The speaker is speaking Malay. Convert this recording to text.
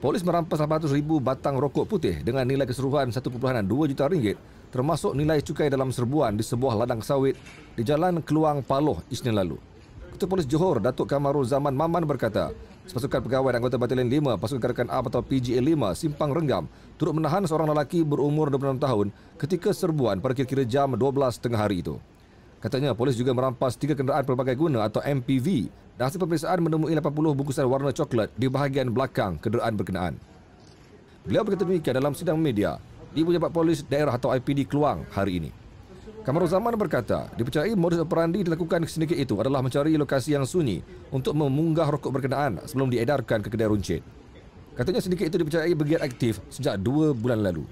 Polis merampas ribu batang rokok putih dengan nilai keseluruhan 1.2 juta ringgit termasuk nilai cukai dalam serbuan di sebuah ladang sawit di Jalan Keluang Paloh Isnin lalu. Ketua Polis Johor Datuk Kamarul Zaman Maman berkata, pasukan pegawai dan anggota Batalion 5 Pasukan Gerakan A atau PGA 5 Simpang Renggam turut menahan seorang lelaki berumur 26 tahun ketika serbuan pada kira-kira jam 12 tengah hari itu. Katanya polis juga merampas tiga kenderaan pelbagai guna atau MPV dan hasil pemeriksaan menemui 80 bungkusan warna coklat di bahagian belakang kenderaan berkenaan. Beliau berkata demikian dalam sidang media di pejabat polis daerah atau IPD Keluang hari ini. Kamarul Zaman berkata, dipercayai modus operandi dilakukan sedikit itu adalah mencari lokasi yang sunyi untuk memunggah rokok berkenaan sebelum diedarkan ke kedai runcit. Katanya sedikit itu dipercayai bergiat aktif sejak dua bulan lalu.